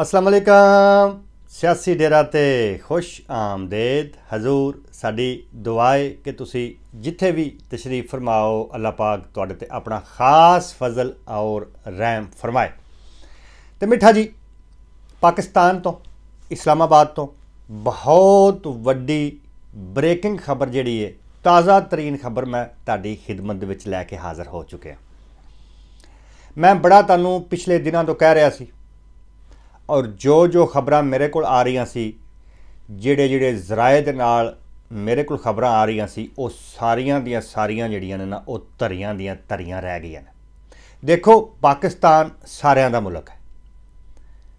ਅਸਲਾਮ ਅਲੈਕਮ ਸਿਆਸੀ ਡੇਰਾ ਤੇ ਖੁਸ਼ ਆਮਦੇਦ ਹਜ਼ੂਰ ਸਾਡੀ ਦੁਆਏ ਕਿ ਤੁਸੀਂ ਜਿੱਥੇ ਵੀ ਤਸ਼ਰੀਫ ਫਰਮਾਓ ਅੱਲਾਹ ਪਾਕ ਤੁਹਾਡੇ ਤੇ ਆਪਣਾ ਖਾਸ ਫਜ਼ਲ ਔਰ ਰਹਿਮ ਫਰਮਾਏ ਤੇ ਮਿੱਠਾ ਜੀ ਪਾਕਿਸਤਾਨ ਤੋਂ ਇਸਲਾਮਾਬਾਦ ਤੋਂ ਬਹੁਤ ਵੱਡੀ ਬ੍ਰੇਕਿੰਗ ਖਬਰ ਜਿਹੜੀ ਹੈ ਤਾਜ਼ਾ ਤਰੀਨ ਖਬਰ ਮੈਂ ਤੁਹਾਡੀ ਖidmat ਦੇ ਵਿੱਚ ਲੈ ਕੇ ਹਾਜ਼ਰ ਹੋ ਚੁੱਕਿਆ ਮੈਂ ਬੜਾ ਤੁਹਾਨੂੰ ਪਿਛਲੇ ਦਿਨਾਂ ਤੋਂ ਕਹਿ ਰਿਹਾ ਸੀ ਔਰ ਜੋ ਜੋ ਖਬਰਾਂ ਮੇਰੇ ਕੋਲ ਆ ਰਹੀਆਂ ਸੀ ਜਿਹੜੇ ਜਿਹੜੇ ਜ਼ਰਾਇਦ ਨਾਲ ਮੇਰੇ ਕੋਲ ਖਬਰਾਂ ਆ ਰਹੀਆਂ ਸੀ ਉਹ ਸਾਰੀਆਂ ਦੀਆਂ ਸਾਰੀਆਂ ਜਿਹੜੀਆਂ ਨੇ ਨਾ ਉਹ ਧਰੀਆਂ ਦੀਆਂ ਧਰੀਆਂ ਰਹਿ ਗਈਆਂ ਨੇ ਦੇਖੋ ਪਾਕਿਸਤਾਨ ਸਾਰਿਆਂ ਦਾ ਮੁਲਕ ਹੈ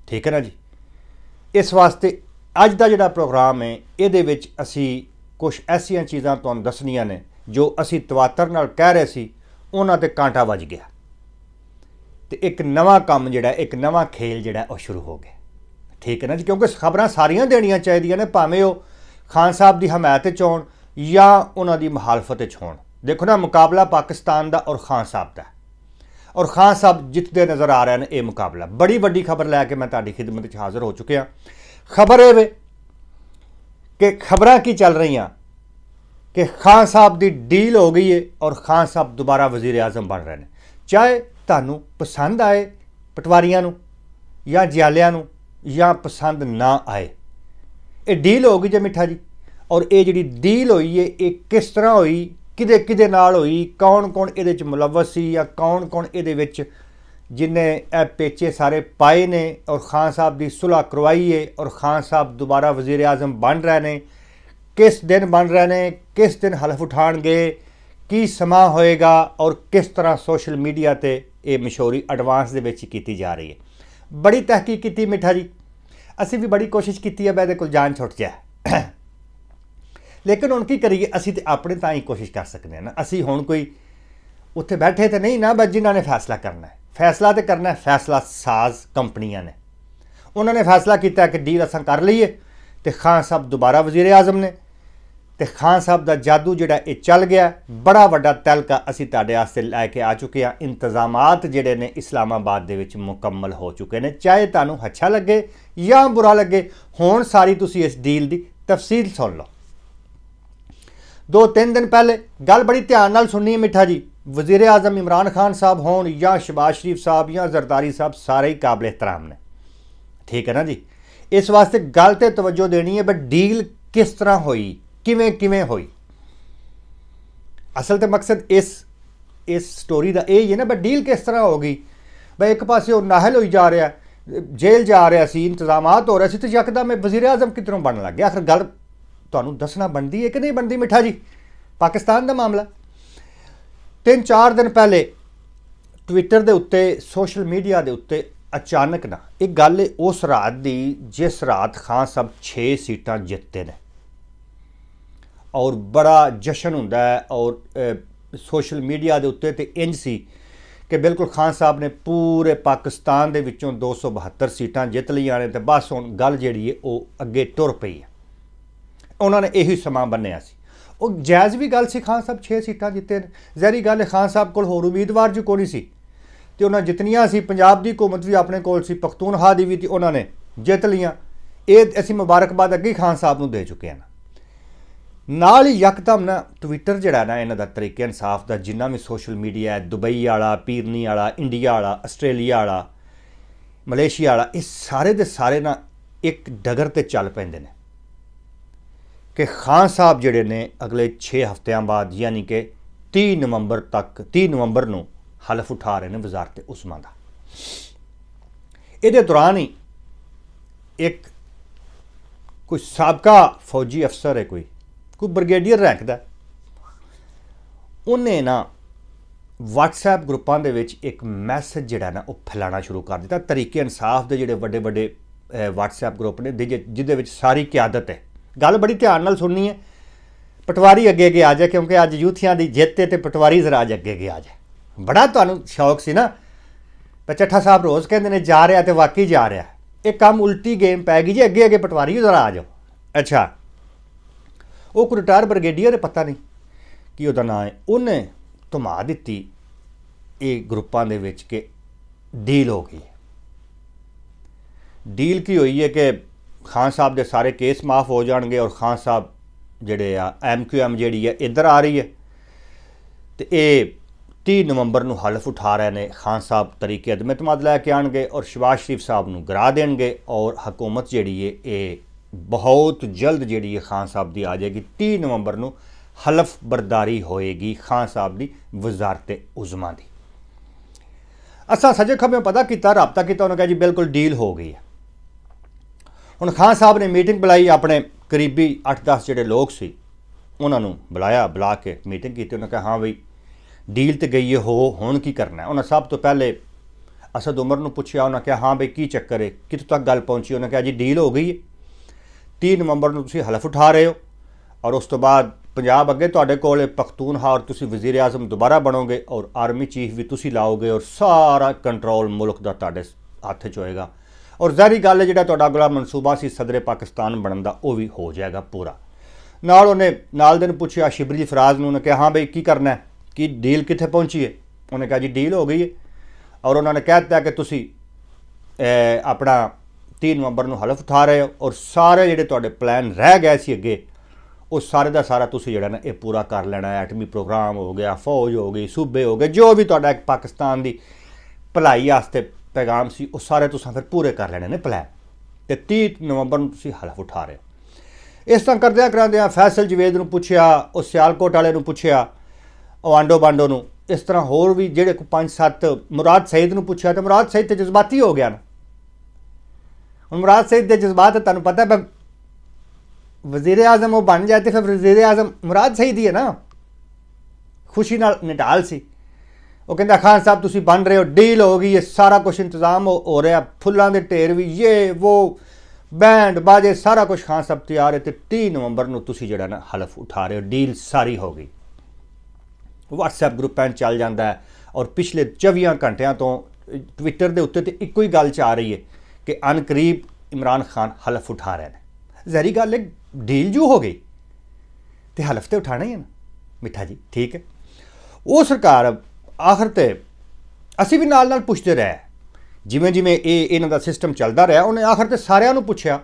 ਠੀਕ ਹੈ ਨਾ ਜੀ ਇਸ ਵਾਸਤੇ ਅੱਜ ਦਾ ਜਿਹੜਾ ਪ੍ਰੋਗਰਾਮ ਹੈ ਇਹਦੇ ਵਿੱਚ ਅਸੀਂ ਕੁਝ ਐਸੀਆਂ ਚੀਜ਼ਾਂ ਤੁਹਾਨੂੰ ਦੱਸਣੀਆਂ ਨੇ ਜੋ ਅਸੀਂ ਤਵਾਤਰ ਨਾਲ ਕਹਿ ਰਹੇ ਸੀ ਉਹਨਾਂ ਤੇ ਕਾਂਟਾ ਵੱਜ ਗਿਆ ਤੇ ਇੱਕ ਨਵਾਂ ਕੰਮ ਜਿਹੜਾ ਇੱਕ ਨਵਾਂ ਖੇਲ ਜਿਹੜਾ ਉਹ ਸ਼ੁਰੂ ਹੋ ਗਿਆ ਠੀਕ ਹੈ ਨਾ ਜੀ ਕਿਉਂਕਿ ਖਬਰਾਂ ਸਾਰੀਆਂ ਦੇਣੀਆਂ ਚਾਹੀਦੀਆਂ ਨੇ ਭਾਵੇਂ ਉਹ ਖਾਨ ਸਾਹਿਬ ਦੀ ਹਮਾਇਤ ਚ ਹੋਣ ਜਾਂ ਉਹਨਾਂ ਦੀ ਮੁਹਾਲਫਤ ਚ ਹੋਣ ਦੇਖੋ ਨਾ ਮੁਕਾਬਲਾ ਪਾਕਿਸਤਾਨ ਦਾ ਔਰ ਖਾਨ ਸਾਹਿਬ ਦਾ ਔਰ ਖਾਨ ਸਾਹਿਬ ਜਿੱਤਦੇ ਨਜ਼ਰ ਆ ਰਹੇ ਨੇ ਇਹ ਮੁਕਾਬਲਾ ਬੜੀ ਵੱਡੀ ਖਬਰ ਲੈ ਕੇ ਮੈਂ ਤੁਹਾਡੀ ਖidmat ਵਿੱਚ ਹਾਜ਼ਰ ਹੋ ਚੁੱਕਿਆ ਖਬਰ ਇਹ ਵੇ ਕਿ ਖਬਰਾਂ ਕੀ ਚੱਲ ਰਹੀਆਂ ਕਿ ਖਾਨ ਸਾਹਿਬ ਦੀ ਡੀਲ ਹੋ ਗਈ ਹੈ ਔਰ ਖਾਨ ਸਾਹਿਬ ਦੁਬਾਰਾ ਵਜ਼ੀਰ ਆਜ਼ਮ ਬਣ ਰਹੇ ਨੇ ਚਾਹੇ ਤੁਹਾਨੂੰ ਪਸੰਦ ਆਏ ਪਟਵਾਰੀਆਂ ਨੂੰ ਜਾਂ ਜਿਆਲਿਆਂ ਨੂੰ ਜਾਂ ਪਸੰਦ ਨਾ ਆਏ ਇਹ ਡੀਲ ਹੋ ਗਈ ਜੇ ਮਿੱਠਾ ਜੀ ਔਰ ਇਹ ਜਿਹੜੀ ਡੀਲ ਹੋਈ ਏ ਇਹ ਕਿਸ ਤਰ੍ਹਾਂ ਹੋਈ ਕਿਦੇ ਕਿਦੇ ਨਾਲ ਹੋਈ ਕੌਣ ਕੌਣ ਇਹਦੇ ਵਿੱਚ ਮੁਲਵਸ ਸੀ ਜਾਂ ਕੌਣ ਕੌਣ ਇਹਦੇ ਵਿੱਚ ਜਿਨੇ ਇਹ ਪੇਚੇ ਸਾਰੇ ਪਾਏ ਨੇ ਔਰ ਖਾਨ ਸਾਹਿਬ ਦੀ ਸੁਲਾ ਕਰਵਾਈ ਏ ਔਰ ਖਾਨ ਸਾਹਿਬ ਦੁਬਾਰਾ ਵਜ਼ੀਰ ਆਜ਼ਮ ਬਣ ਰਹੇ ਨੇ ਕਿਸ ਦਿਨ ਬਣ ਰਹੇ ਨੇ ਕਿਸ ਦਿਨ ਹਲਫ ਉਠਾਣਗੇ ਕੀ ਸਮਾਂ ਹੋਏਗਾ ਔਰ ਕਿਸ ਤਰ੍ਹਾਂ ਸੋਸ਼ਲ ਮੀਡੀਆ ਤੇ ਇਹ ਮਸ਼ਹੂਰੀ ਐਡਵਾਂਸ ਦੇ ਵਿੱਚ ਕੀਤੀ ਜਾ ਰਹੀ ਹੈ ਬੜੀ ਤਹਿਕੀਕ ਕੀਤੀ ਮਿੱਠਾ ਜੀ ਅਸੀਂ ਵੀ ਬੜੀ ਕੋਸ਼ਿਸ਼ ਕੀਤੀ ਹੈ ਬੈਦੇ ਕੋਲ ਜਾਨ ਛੁੱਟ ਜਾ ਲੇਕਿਨ ਹੁਣ ਕੀ ਕਰੀਏ ਅਸੀਂ ਤੇ ਆਪਣੇ ਤਾਂ ਹੀ ਕੋਸ਼ਿਸ਼ ਕਰ ਸਕਦੇ ਹਾਂ ਨਾ ਅਸੀਂ ਹੁਣ ਕੋਈ ਉੱਥੇ ਬੈਠੇ ਤੇ ਨਹੀਂ ਨਾ ਬਸ ਜਿਨ੍ਹਾਂ ਨੇ ਫੈਸਲਾ ਕਰਨਾ ਹੈ ਫੈਸਲਾ ਤੇ ਕਰਨਾ ਹੈ ਫੈਸਲਾ ਸਾਜ਼ ਕੰਪਨੀਆਂ ਨੇ ਉਹਨਾਂ ਨੇ ਫੈਸਲਾ ਕੀਤਾ ਕਿ ਡੀਲ ਅਸਾਂ ਕਰ ਲਈਏ ਤੇ ਖਾਨ ਸਾਹਿਬ ਦੁਬਾਰਾ ਵਜ਼ੀਰ ਆਜ਼ਮ ਨੇ ਤੇ ਖਾਨ ਸਾਹਿਬ ਦਾ ਜਾਦੂ ਜਿਹੜਾ ਇਹ ਚੱਲ ਗਿਆ ਬੜਾ ਵੱਡਾ ਤਲਕਾ ਅਸੀਂ ਤੁਹਾਡੇ ਆਸਤੇ ਲੈ ਕੇ ਆ ਚੁੱਕੇ ਆ ਇੰਤਜ਼ਾਮਾਤ ਜਿਹੜੇ ਨੇ ਇਸਲਾਮਾਬਾਦ ਦੇ ਵਿੱਚ ਮੁਕੰਮਲ ਹੋ ਚੁੱਕੇ ਨੇ ਚਾਹੇ ਤੁਹਾਨੂੰ ਅੱਛਾ ਲੱਗੇ ਜਾਂ ਬੁਰਾ ਲੱਗੇ ਹੁਣ ਸਾਰੀ ਤੁਸੀਂ ਇਸ ਡੀਲ ਦੀ ਤਫਸੀਲ ਸੁਣ ਲਓ ਦੋ ਤਿੰਨ ਦਿਨ ਪਹਿਲੇ ਗੱਲ ਬੜੀ ਧਿਆਨ ਨਾਲ ਸੁਣਨੀ ਹੈ ਮਿੱਠਾ ਜੀ ਵਜ਼ੀਰ ਆਜ਼ਮ ਇਮਰਾਨ ਖਾਨ ਸਾਹਿਬ ਹੋਣ ਜਾਂ ਸ਼ਬਾਸ਼ ਸ਼ਰੀਫ ਸਾਹਿਬ ਜਾਂ ਜ਼ਰਦਾਰੀ ਸਾਹਿਬ ਸਾਰੇ ਹੀ ਕਾਬਿਲ ਇhtਰਾਮ ਨੇ ਠੀਕ ਹੈ ਨਾ ਜੀ ਇਸ ਵਾਸਤੇ ਗੱਲ ਤੇ ਤਵੱਜੋ ਦੇਣੀ ਹੈ ਬਟ ਡੀਲ ਕਿਸ ਤਰ੍ਹਾਂ ਹੋਈ ਕਿਵੇਂ ਕਿਵੇਂ ਹੋਈ ਅਸਲ ਤੇ ਮਕਸਦ ਇਸ ਇਸ ਸਟੋਰੀ ਦਾ ਇਹ ਹੀ ਹੈ ਨਾ ਬਟ ਡੀਲ ਕਿਸ ਤਰ੍ਹਾਂ ਹੋ ਗਈ ਬਈ ਇੱਕ ਪਾਸੇ ਉਹ ਨਾਹਲ ਹੋਈ ਜਾ ਰਿਹਾ ਜੇਲ੍ਹ ਜਾ ਰਿਹਾ ਸੀ ਇੰਤਜ਼ਾਮਾਤ ਹੋ ਰਿਹਾ ਸੀ ਤੇ ਯਕਦਮ ਮੈਂ ਵਜ਼ੀਰ ਆਜ਼ਮ ਕਿਤਰੋਂ ਬਣਨ ਲੱਗ ਗਿਆ ਆਖਰ ਗੱਲ ਤੁਹਾਨੂੰ ਦੱਸਣਾ ਬਣਦੀ ਹੈ ਕਿ ਨਹੀਂ ਬਣਦੀ ਮਿੱਠਾ ਜੀ ਪਾਕਿਸਤਾਨ ਦਾ ਮਾਮਲਾ ਤਿੰਨ ਚਾਰ ਦਿਨ ਪਹਿਲੇ ਟਵਿੱਟਰ ਦੇ ਉੱਤੇ ਸੋਸ਼ਲ ਮੀਡੀਆ ਦੇ ਉੱਤੇ ਅਚਾਨਕ ਨਾ ਇਹ ਗੱਲ ਉਸ ਰਾਤ ਦੀ ਜਿਸ ਰਾਤ ਖਾਨ ਸਭ 6 ਸੀਟਾਂ ਜਿੱਤੇ ਨੇ ਔਰ ਬੜਾ ਜਸ਼ਨ ਹੁੰਦਾ ਹੈ ਔਰ ਸੋਸ਼ਲ ਮੀਡੀਆ ਦੇ ਉੱਤੇ ਤੇ ਇੰਜ ਸੀ ਕਿ ਬਿਲਕੁਲ ਖਾਨ ਸਾਹਿਬ ਨੇ ਪੂਰੇ ਪਾਕਿਸਤਾਨ ਦੇ ਵਿੱਚੋਂ 272 ਸੀਟਾਂ ਜਿੱਤ ਲਈਆਂ ਨੇ ਤੇ ਬਸ ਹੁਣ ਗੱਲ ਜਿਹੜੀ ਹੈ ਉਹ ਅੱਗੇ ਟੁਰ ਪਈ ਹੈ ਉਹਨਾਂ ਨੇ ਇਹੀ ਸਮਾਂ ਬੰਨਿਆ ਸੀ ਉਹ ਜਾਇਜ਼ ਵੀ ਗੱਲ ਸੀ ਖਾਨ ਸਾਹਿਬ 6 ਸੀਟਾਂ ਜਿੱਤੇ ਜ਼ਹਿਰੀ ਗੱਲ ਹੈ ਖਾਨ ਸਾਹਿਬ ਕੋਲ ਹੋਰ ਉਮੀਦਵਾਰ ਜੀ ਕੋਈ ਸੀ ਤੇ ਉਹਨਾਂ ਜਿਤਨੀਆਂ ਸੀ ਪੰਜਾਬ ਦੀ ਹਕੂਮਤ ਵੀ ਆਪਣੇ ਕੋਲ ਸੀ ਪਖਤੂਨ ਦੀ ਵੀ ਤੇ ਉਹਨਾਂ ਨੇ ਜਿੱਤ ਲਈਆਂ ਇਹ ਅਸੀਂ ਮੁਬਾਰਕਬਾਦ ਅੱਗੇ ਖਾਨ ਸਾਹਿਬ ਨੂੰ ਦੇ ਚੁੱਕੇ ਹਾਂ ਨਾਲ ਹੀ ਯਕਦਮ ਨਾ ਟਵਿੱਟਰ ਜਿਹੜਾ ਨਾ ਇਹਨਾਂ ਦਾ ਤਰੀਕੇ ਇਨਸਾਫ ਦਾ ਜਿੰਨਾ ਵੀ ਸੋਸ਼ਲ ਮੀਡੀਆ ਹੈ ਦੁਬਈ ਵਾਲਾ ਪੀਰਨੀ ਵਾਲਾ ਇੰਡੀਆ ਵਾਲਾ ਆਸਟ੍ਰੇਲੀਆ ਵਾਲਾ ਮਲੇਸ਼ੀਆ ਵਾਲਾ ਇਹ ਸਾਰੇ ਦੇ ਸਾਰੇ ਨਾ ਇੱਕ ਡਗਰ ਤੇ ਚੱਲ ਪੈਂਦੇ ਨੇ ਕਿ ਖਾਨ ਸਾਹਿਬ ਜਿਹੜੇ ਨੇ ਅਗਲੇ 6 ਹਫ਼ਤਿਆਂ ਬਾਅਦ ਯਾਨੀ ਕਿ 30 ਨਵੰਬਰ ਤੱਕ 30 ਨਵੰਬਰ ਨੂੰ ਹਲਫ ਉਠਾ ਰਹੇ ਨੇ ਵਜ਼ਾਰਤ ਉਸਮਾ ਦਾ ਇਹਦੇ ਦੌਰਾਨ ਹੀ ਇੱਕ ਕੋਈ ਸਾਬਕਾ ਫੌਜੀ ਅਫਸਰ ਹੈ ਕੋਈ ਕੋਈ ਬ੍ਰਿਗੇਡੀਅਰ ਰੈਂਕ ਦਾ ਉਹਨੇ ਨਾ WhatsApp ਗਰੁੱਪਾਂ ਦੇ ਵਿੱਚ ਇੱਕ ਮੈਸੇਜ ਜਿਹੜਾ ਨਾ ਉਹ ਫੈਲਾਣਾ ਸ਼ੁਰੂ ਕਰ ਦਿੱਤਾ ਤਰੀਕੇ ਇਨਸਾਫ ਦੇ ਜਿਹੜੇ ਵੱਡੇ ਵੱਡੇ WhatsApp ਗਰੁੱਪ ਨੇ ਜਿਹਦੇ ਵਿੱਚ ਸਾਰੀ ਕਿਆਦਤ ਹੈ ਗੱਲ ਬੜੀ ਧਿਆਨ ਨਾਲ ਸੁਣਨੀ ਹੈ ਪਟਵਾਰੀ ਅੱਗੇ ਅੱਗੇ ਆ ਜਾ ਕਿਉਂਕਿ ਅੱਜ ਯੂਥੀਆਂ ਦੀ ਜਿੱਤ ਤੇ ਪਟਵਾਰੀ ਜ਼ਰਾ ਅੱਗੇ ਅੱਗੇ ਆ ਜਾ ਬੜਾ ਤੁਹਾਨੂੰ ਸ਼ੌਕ ਸੀ ਨਾ ਪਚੱਠਾ ਸਾਹਿਬ ਰੋਜ਼ ਕਹਿੰਦੇ ਨੇ ਜਾ ਰਿਹਾ ਤੇ ਵਾਕਈ ਜਾ ਰਿਹਾ ਇਹ ਕੰਮ ਉਲਟੀ ਗੇਮ ਪੈ ਗਈ ਜੀ ਅੱਗੇ ਅੱਗੇ ਪਟਵਾਰੀ ਜ਼ਰਾ ਆ ਜਾਓ ਅੱਛਾ ਉਹ ਕੋ ਰਿਟਾਇਰ ਬ੍ਰਿਗੇਡੀਅਰ ਹੈ ਪਤਾ ਨਹੀਂ ਕੀ ਉਹਦਾ ਨਾਮ ਹੈ ਉਹਨੇ ਧਮਾ ਦਿੱਤੀ ਇਹ ਗਰੁੱਪਾਂ ਦੇ ਵਿੱਚ ਕਿ ਡੀਲ ਹੋ ਗਈ ਡੀਲ ਕੀ ਹੋਈ ਹੈ ਕਿ ਖਾਨ ਸਾਹਿਬ ਦੇ ਸਾਰੇ ਕੇਸ ਮਾਫ ਹੋ ਜਾਣਗੇ ਔਰ ਖਾਨ ਸਾਹਿਬ ਜਿਹੜੇ ਆ ਐਮਕਿਊਐਮ ਜਿਹੜੀ ਹੈ ਇੱਧਰ ਆ ਰਹੀ ਹੈ ਤੇ ਇਹ 30 ਨਵੰਬਰ ਨੂੰ ਹਲਫ ਉਠਾ ਰਹੇ ਨੇ ਖਾਨ ਸਾਹਿਬ ਤਰੀਕੇ ਅਦਮਤ ਇਤਮਾਦ ਲੈ ਕੇ ਆਣਗੇ ਔਰ ਸ਼ਿਵਾਸ਼ਰੀਫ ਸਾਹਿਬ ਨੂੰ ਗਰਾ ਦੇਣਗੇ ਔਰ ਹਕੂਮਤ ਜਿਹੜੀ ਹੈ ਇਹ ਬਹੁਤ ਜਲਦ ਜਿਹੜੀ ਹੈ ਖਾਨ ਸਾਹਿਬ ਦੀ ਆ ਜਾਏਗੀ 30 ਨਵੰਬਰ ਨੂੰ ਹਲਫ ਬਰਦਾਰੀ ਹੋਏਗੀ ਖਾਨ ਸਾਹਿਬ ਦੀ ਵਜ਼ਾਰਤ ਉਜ਼ਮਾ ਦੀ ਅਸਾਂ ਸਜੇ ਖੱਬੇ ਪਤਾ ਕੀਤਾ ਰਾਬਤਾ ਕੀਤਾ ਉਹਨਾਂ ਕਹਿੰਦੇ ਜੀ ਬਿਲਕੁਲ ਡੀਲ ਹੋ ਗਈ ਹੈ ਹੁਣ ਖਾਨ ਸਾਹਿਬ ਨੇ ਮੀਟਿੰਗ ਬੁਲਾਈ ਆਪਣੇ ਕਰੀਬੀ 8-10 ਜਿਹੜੇ ਲੋਕ ਸੀ ਉਹਨਾਂ ਨੂੰ ਬੁਲਾਇਆ ਬੁਲਾ ਕੇ ਮੀਟਿੰਗ ਕੀਤੀ ਉਹਨਾਂ ਕਹਾਂ ਹਾਂ ਡੀਲ ਤੇ ਗਈ ਹੈ ਹੋ ਹੁਣ ਕੀ ਕਰਨਾ ਉਹਨਾਂ ਸਭ ਤੋਂ ਪਹਿਲੇ ਅਸਦ ਉਮਰ ਨੂੰ ਪੁੱਛਿਆ ਉਹਨਾਂ ਕਿਹਾ ਹਾਂ ਬਈ ਕੀ ਚੱਕਰ ਹੈ ਕਿਤੋਂ ਤੱਕ ਗੱਲ ਪਹੁੰਚੀ ਉਹਨਾਂ ਕਿਹਾ ਜੀ ਡੀਲ ਹੋ ਗਈ ਹੈ 30 ਨਵੰਬਰ ਨੂੰ ਤੁਸੀਂ ਹਲਫ ਉਠਾ ਰਹੇ ਹੋ ਔਰ ਉਸ ਤੋਂ ਬਾਅਦ ਪੰਜਾਬ ਅੱਗੇ ਤੁਹਾਡੇ ਕੋਲ ਪਖਤੂਨਖਾ ਔਰ ਤੁਸੀਂ ਵਜ਼ੀਰ ਆਜ਼ਮ ਦੁਬਾਰਾ ਬਣੋਗੇ ਔਰ ਆਰਮੀ ਚੀਫ ਵੀ ਤੁਸੀਂ ਲਾਓਗੇ ਔਰ ਸਾਰਾ ਕੰਟਰੋਲ ਮੁਲਕ ਦਾ ਤੁਹਾਡੇ ਹੱਥ 'ਚ ਹੋਏਗਾ ਔਰ ਜ਼ਾਹਰੀ ਗੱਲ ਹੈ ਜਿਹੜਾ ਤੁਹਾਡਾ ਅਗਲਾ ਮਨਸੂਬਾ ਸੀ ਸਦਰੇ ਪਾਕਿਸਤਾਨ ਬਣਨ ਦਾ ਉਹ ਵੀ ਹੋ ਜਾਏਗਾ ਪੂਰਾ ਨਾਲ ਉਹਨੇ ਨਾਲ ਦਿਨ ਪੁੱਛਿਆ ਸ਼ਿਬਰੀ ਫਰਾਜ਼ ਨੂੰ ਉਹਨੇ ਕਿਹਾ ਹਾਂ ਬਈ ਕੀ ਕਰਨਾ ਹੈ ਕੀ ਡੀਲ ਕਿੱਥੇ ਪਹੁੰਚੀ ਹੈ ਉਹਨੇ ਕਿਹਾ ਜੀ ਡੀਲ ਹੋ ਗਈ ਹੈ ਔਰ ਉਹਨਾਂ ਨੇ ਕਹਿ ਦਿੱਤਾ ਕਿ ਤੁਸੀਂ ਆਪਣਾ 30 ਨਵੰਬਰ ਨੂੰ ਹਲਫ ਉਠਾ ਰਹੇ ਹੋ ਔਰ ਸਾਰੇ ਜਿਹੜੇ ਤੁਹਾਡੇ ਪਲਾਨ ਰਹਿ ਗਏ ਸੀ ਅੱਗੇ ਉਹ ਸਾਰੇ ਦਾ ਸਾਰਾ ਤੁਸੀਂ ਜਿਹੜਾ ਨਾ ਇਹ ਪੂਰਾ ਕਰ ਲੈਣਾ ਹੈ ਐਟਮੀ ਪ੍ਰੋਗਰਾਮ ਹੋ ਗਿਆ ਫੌਜ ਹੋ ਗਈ ਸੂਬੇ ਹੋ ਗਏ ਜੋ ਵੀ ਤੁਹਾਡਾ ਇੱਕ ਪਾਕਿਸਤਾਨ ਦੀ ਭਲਾਈ ਵਾਸਤੇ ਪੈਗਾਮ ਸੀ ਉਹ ਸਾਰੇ ਤੁਸੀਂ ਫਿਰ ਪੂਰੇ ਕਰ ਲੈਣੇ ਨੇ ਪਲਾਨ ਤੇ 30 ਨਵੰਬਰ ਨੂੰ ਤੁਸੀਂ ਹਲਫ ਉਠਾ ਰਹੇ ਇਸ ਤਰ੍ਹਾਂ ਕਰਦਿਆਂ ਕਰਾਂਦਿਆਂ ਫੈਸਲ ਜਵੇਦ ਨੂੰ ਪੁੱਛਿਆ ਉਹ ਸਿਆਲਕੋਟ ਵਾਲੇ ਨੂੰ ਪੁੱਛਿਆ ਉਹ ਆਂਡੋ ਬਾਂਡੋ ਨੂੰ ਇਸ ਤਰ੍ਹਾਂ ਹੋਰ ਵੀ ਜਿਹੜੇ ਕੋ 5-7 ਮੁਰਾਦ ਸੈਦ ਨੂੰ ਪੁੱਛਿਆ ਤੇ ਮੁਰਾਦ ਸੈਦ ਤੇ ਜਜ਼ਬਾਤੀ ਹੋ ਗਿਆ ਨਾ ਹੁਣ ਮੁਰਾਦ ਸਹੀਦ ਦੇ ਜਜ਼ਬਾਤ ਤੁਹਾਨੂੰ ਪਤਾ ਹੈ ਵਜ਼ੀਰ ਆਜ਼ਮ ਉਹ ਬਣ ਜਾਂਦੇ ਫਿਰ ਵਜ਼ੀਰ ਆਜ਼ਮ ਮੁਰਾਦ ਸਹੀਦ ਹੀ ਹੈ ਨਾ ਖੁਸ਼ੀ ਨਾਲ ਨਿਡਾਲ ਸੀ ਉਹ ਕਹਿੰਦਾ ਖਾਨ ਸਾਹਿਬ ਤੁਸੀਂ ਬਣ ਰਹੇ ਹੋ ਡੀਲ ਹੋ ਗਈ ਇਹ ਸਾਰਾ ਕੁਝ ਇੰਤਜ਼ਾਮ ਹੋ ਰਿਹਾ ਫੁੱਲਾਂ ਦੇ ਢੇਰ ਵੀ ਇਹ ਉਹ ਬੈਂਡ ਬਾਜੇ ਸਾਰਾ ਕੁਝ ਖਾਨ ਸਾਹਿਬ ਤਿਆਰ ਹੈ ਤੇ 30 ਨਵੰਬਰ ਨੂੰ ਤੁਸੀਂ ਜਿਹੜਾ ਨਾ ਹਲਫ ਉਠਾ ਰਹੇ ਹੋ ਡੀਲ ਸਾਰੀ ਹੋ ਗਈ WhatsApp ਗਰੁੱਪਾਂ ਚੱਲ ਜਾਂਦਾ ਹੈ ਔਰ ਪਿਛਲੇ 24 ਘੰਟਿਆਂ ਤੋਂ ਟਵਿੱਟਰ ਦੇ ਉੱਤੇ ਤੇ ਇੱਕੋ ਹੀ ਗੱਲ ਆ ਰਹੀ ਹੈ ਕਿ ਅਨਕਰੀਬ ਇਮਰਾਨ ਖਾਨ ਹਲਫ ਉਠਾ ਰਹੇ ਨੇ ਜ਼ਹਿਰੀ ਗੱਲ ਇੱਕ ਡੀਲ ਜੂ ਹੋ ਗਈ ਤੇ ਹਲਫ ਤੇ ਉਠਾਣਾ ਹੀ ਹੈ ਨਾ ਮਿੱਠਾ ਜੀ ਠੀਕ ਹੈ ਉਹ ਸਰਕਾਰ ਆਖਰ ਤੇ ਅਸੀਂ ਵੀ ਨਾਲ ਨਾਲ ਪੁੱਛਦੇ ਰਹੇ ਜਿਵੇਂ ਜਿਵੇਂ ਇਹ ਇਹਨਾਂ ਦਾ ਸਿਸਟਮ ਚੱਲਦਾ ਰਿਹਾ ਉਹਨੇ ਆਖਰ ਤੇ ਸਾਰਿਆਂ ਨੂੰ ਪੁੱਛਿਆ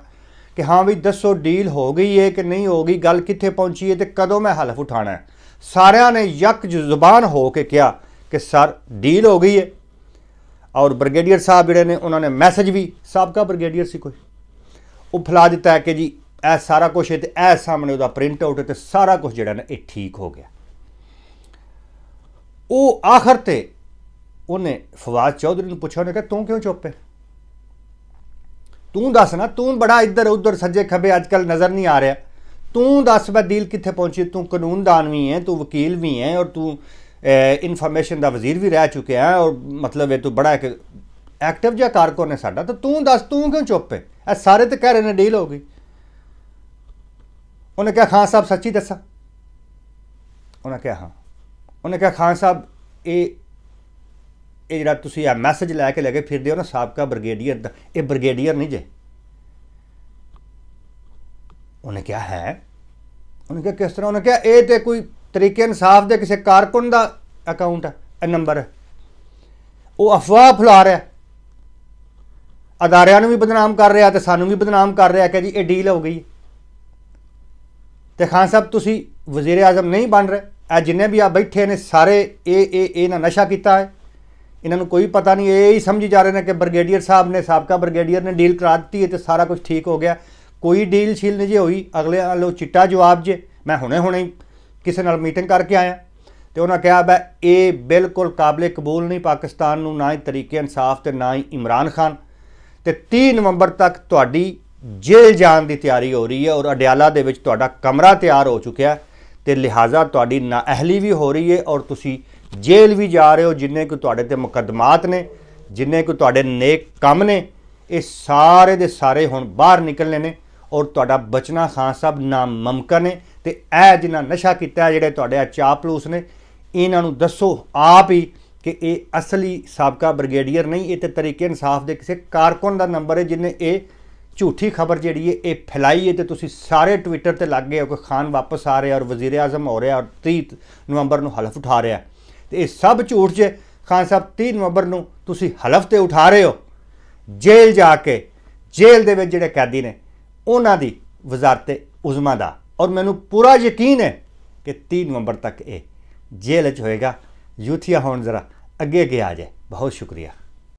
ਕਿ ਹਾਂ ਵੀ ਦੱਸੋ ਡੀਲ ਹੋ ਗਈ ਹੈ ਕਿ ਨਹੀਂ ਹੋ ਗਈ ਗੱਲ ਕਿੱਥੇ ਪਹੁੰਚੀ ਹੈ ਤੇ ਕਦੋਂ ਮੈਂ ਹਲਫ ਉਠਾਣਾ ਹੈ ਸਾਰਿਆਂ ਨੇ ਇੱਕ ਜ਼ੁਬਾਨ ਹੋ ਕੇ ਕਿਹਾ ਕਿ ਸਰ ਡੀਲ ਹੋ ਗਈ ਹੈ ਔਰ ਬ੍ਰਿਗੇਡੀਅਰ ਸਾਹਿਬ ਜਿਹੜੇ ਨੇ ਉਹਨਾਂ ਨੇ ਮੈਸੇਜ ਵੀ ਸਾਬਕਾ ਬ੍ਰਿਗੇਡੀਅਰ ਸੀ ਕੋਈ ਉਹ ਫਲਾ ਦਿੱਤਾ ਹੈ ਕਿ ਜੀ ਇਹ ਸਾਰਾ ਕੁਝ ਤੇ ਇਹ ਸਾਹਮਣੇ ਉਹਦਾ ਪ੍ਰਿੰਟ ਆਊਟ ਤੇ ਸਾਰਾ ਕੁਝ ਜਿਹੜਾ ਨਾ ਇਹ ਠੀਕ ਹੋ ਗਿਆ ਉਹ ਆਖਰ ਤੇ ਉਹਨੇ ਫਵਾਦ ਚੌਧਰੀ ਨੂੰ ਪੁੱਛਿਆ ਉਹਨੇ ਕਿ ਤੂੰ ਕਿਉਂ ਚੁੱਪ ਹੈ ਤੂੰ ਦੱਸ ਨਾ ਤੂੰ ਬੜਾ ਇੱਧਰ ਉੱਧਰ ਸੱਜੇ ਖੱਬੇ ਅੱਜ ਕੱਲ ਨਜ਼ਰ ਨਹੀਂ ਆ ਰਿਹਾ ਤੂੰ ਦੱਸ ਬਦੀਲ ਕਿੱਥੇ ਪਹੁੰਚੀ ਤੂੰ ਕਾਨੂੰਨਦਾਨ ਵੀ ਹੈ ਤੂੰ ਵਕੀਲ ਵੀ ਹੈ ਔਰ ਤੂੰ ਇਨਫੋਰਮੇਸ਼ਨ ਦਾ ਵਜ਼ੀਰ ਵੀ ਰਹਿ ਚੁੱਕਿਆ ਹੈ ਔਰ ਮਤਲਬ ਇਹ ਤੋਂ ਬੜਾ ਇੱਕ ਐਕਟਿਵ ਜਿਹਾ ਕਾਰਕੁਨ ਹੈ ਸਾਡਾ ਤਾਂ ਤੂੰ ਦੱਸ ਤੂੰ ਕਿਉਂ ਚੁੱਪ ਹੈ ਇਹ ਸਾਰੇ ਤੇ ਕਹਿ ਰਹੇ ਨੇ ਡੀਲ ਹੋ ਗਈ ਉਹਨੇ ਕਿਹਾ ਖਾਨ ਸਾਹਿਬ ਸੱਚੀ ਦੱਸਾ ਉਹਨੇ ਕਿਹਾ ਹਾਂ ਉਹਨੇ ਕਿਹਾ ਖਾਨ ਸਾਹਿਬ ਇਹ ਇਹ ਜਿਹੜਾ ਤੁਸੀਂ ਆ ਮੈਸੇਜ ਲੈ ਕੇ ਲੱਗੇ ਫਿਰਦੇ ਹੋ ਨਾ ਸਾਬਕਾ ਬ੍ਰਿਗੇਡੀਅਰ ਦਾ ਇਹ ਬ੍ਰਿਗੇਡੀਅਰ ਨਹੀਂ ਜੇ ਉਹਨੇ ਕਿਹਾ ਹੈ ਉਹਨੇ ਕਿਹਾ ਕਿਸ ਤਰ੍ਹਾਂ ਉਹਨੇ ਕਿਹਾ ਇਹ ਤੇ ਕੋਈ ਤਰੀਕੇ ਇਨਸਾਫ ਦੇ ਕਿਸੇ ਕਾਰਕੁਨ ਦਾ ਅਕਾਊਂਟ ਹੈ ਨੰਬਰ ਉਹ ਅਫਵਾਹ ਫੁਲਾ ਰਿਹਾ ਅਦਾਰਿਆਂ ਨੂੰ ਵੀ ਬਦਨਾਮ ਕਰ ਰਿਹਾ ਤੇ ਸਾਨੂੰ ਵੀ ਬਦਨਾਮ ਕਰ ਰਿਹਾ ਕਿ ਜੀ ਇਹ ਡੀਲ ਹੋ ਗਈ ਤੇ ਖਾਨ ਸਾਹਿਬ ਤੁਸੀਂ ਵਜ਼ੀਰ ਆਜ਼ਮ ਨਹੀਂ ਬਣ ਰਹੇ ਆ ਜਿੰਨੇ ਵੀ ਆ ਬੈਠੇ ਨੇ ਸਾਰੇ ਇਹ ਇਹ ਨਾ ਨਸ਼ਾ ਕੀਤਾ ਹੈ ਇਹਨਾਂ ਨੂੰ ਕੋਈ ਪਤਾ ਨਹੀਂ ਇਹ ਹੀ ਸਮਝੀ ਜਾ ਰਹੇ ਨੇ ਕਿ ਬ੍ਰਿਗੇਡੀਅਰ ਸਾਹਿਬ ਨੇ ਸਾਬਕਾ ਬ੍ਰਿਗੇਡੀਅਰ ਨੇ ਡੀਲ ਕਰਾ ਦਿੱਤੀ ਹੈ ਤੇ ਸਾਰਾ ਕੁਝ ਠੀਕ ਹੋ ਗਿਆ ਕੋਈ ਡੀਲ ਛਿਲ ਨਹੀਂ ਜੇ ਹੋਈ ਅਗਲੇ ਵਾਲੋ ਚਿੱਟਾ ਜਵਾਬ ਜੇ ਮੈਂ ਹੁਣੇ ਹੁਣੇ ਕਿਸੇ ਨਾਲ ਮੀਟਿੰਗ ਕਰਕੇ ਆਇਆ ਤੇ ਉਹਨਾਂ ਕਿਹਾ ਬੈ ਇਹ ਬਿਲਕੁਲ ਕਾਬਲੇ ਕਬੂਲ ਨਹੀਂ ਪਾਕਿਸਤਾਨ ਨੂੰ ਨਾ ਹੀ ਤਰੀਕੇ ਇਨਸਾਫ ਤੇ ਨਾ ਹੀ ਇਮਰਾਨ ਖਾਨ ਤੇ 30 ਨਵੰਬਰ ਤੱਕ ਤੁਹਾਡੀ ਜੇਲ੍ਹ ਜਾਣ ਦੀ ਤਿਆਰੀ ਹੋ ਰਹੀ ਹੈ ਔਰ ਅਡਿਆਲਾ ਦੇ ਵਿੱਚ ਤੁਹਾਡਾ ਕਮਰਾ ਤਿਆਰ ਹੋ ਚੁੱਕਿਆ ਤੇ ਲਿਹਾਜ਼ਾ ਤੁਹਾਡੀ ਨਾਅਹਲੀ ਵੀ ਹੋ ਰਹੀ ਹੈ ਔਰ ਤੁਸੀਂ ਜੇਲ੍ਹ ਵੀ ਜਾ ਰਹੇ ਹੋ ਜਿੰਨੇ ਕੋ ਤੁਹਾਡੇ ਤੇ ਮੁਕੱਦਮਾਤ ਨੇ ਜਿੰਨੇ ਕੋ ਤੁਹਾਡੇ ਨੇਕ ਕੰਮ ਨੇ ਇਹ ਸਾਰੇ ਦੇ ਸਾਰੇ ਹੁਣ ਬਾਹਰ ਨਿਕਲਨੇ ਨੇ ਔਰ ਤੁਹਾਡਾ ਬਚਨਾ ਖਾਨ ਸਾਹਿਬ ਮਮਕਨ ਹੈ ਤੇ ਇਹ ਜਿਨ੍ਹਾਂ ਨਸ਼ਾ ਕੀਤਾ ਜਿਹੜੇ ਤੁਹਾਡੇ ਆ ਚਾਪਲੂਸ ਨੇ ਇਹਨਾਂ ਨੂੰ ਦੱਸੋ ਆਪ ਹੀ ਕਿ ਇਹ ਅਸਲੀ ਸਾਬਕਾ ਬ੍ਰਿਗੇਡੀਅਰ ਨਹੀਂ ਇਹ ਤੇ ਤਰੀਕੇ ਇਨਸਾਫ ਦੇ ਕਿਸੇ ਕਾਰਕੁਨ ਦਾ ਨੰਬਰ ਹੈ ਜਿਨੇ ਇਹ ਝੂਠੀ ਖਬਰ ਜਿਹੜੀ ਹੈ ਇਹ ਫੈਲਾਈ ਹੈ ਤੇ ਤੁਸੀਂ ਸਾਰੇ ਟਵਿੱਟਰ ਤੇ ਲੱਗ ਗਏ ਹੋ ਕਿ ਖਾਨ ਵਾਪਸ ਆ ਰਿਹਾ ਔਰ ਵਜ਼ੀਰ ਆਜ਼ਮ ਹੋ ਰਿਹਾ ਔਰ 30 ਨਵੰਬਰ ਨੂੰ ਹਲਫ ਉਠਾ ਰਿਹਾ ਤੇ ਇਹ ਸਭ ਝੂਠ ਜੇ ਖਾਨ ਸਾਹਿਬ 30 ਨਵੰਬਰ ਨੂੰ ਤੁਸੀਂ ਹਲਫ ਤੇ ਉਠਾ ਰਹੇ ਹੋ ਜੇਲ੍ਹ ਜਾ ਕੇ ਜੇਲ੍ਹ ਦੇ ਵਿੱਚ ਜਿਹੜੇ ਕੈਦੀ ਨੇ ਉਹਨਾਂ ਦੀ ਵਜ਼ਾਰਤ ਉਜ਼ਮਾ ਦਾ ਔਰ ਮੈਨੂੰ ਪੂਰਾ ਯਕੀਨ ਹੈ ਕਿ 30 ਨਵੰਬਰ ਤੱਕ ਇਹ ਜੇਲ੍ਹ 'ਚ ਹੋਏਗਾ ਯੂਥੀਆ ਹੋਣ ਜ਼ਰਾ ਅੱਗੇ ਅੱਗੇ ਆ ਜਾਏ ਬਹੁਤ ਸ਼ੁਕਰੀਆ